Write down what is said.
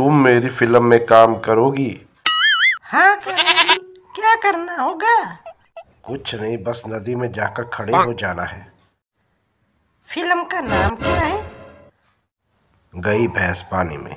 तुम मेरी फिल्म में काम करोगी हाँ क्या करना होगा कुछ नहीं बस नदी में जाकर खड़े हो जाना है फिल्म का नाम क्या है गई भैंस पानी में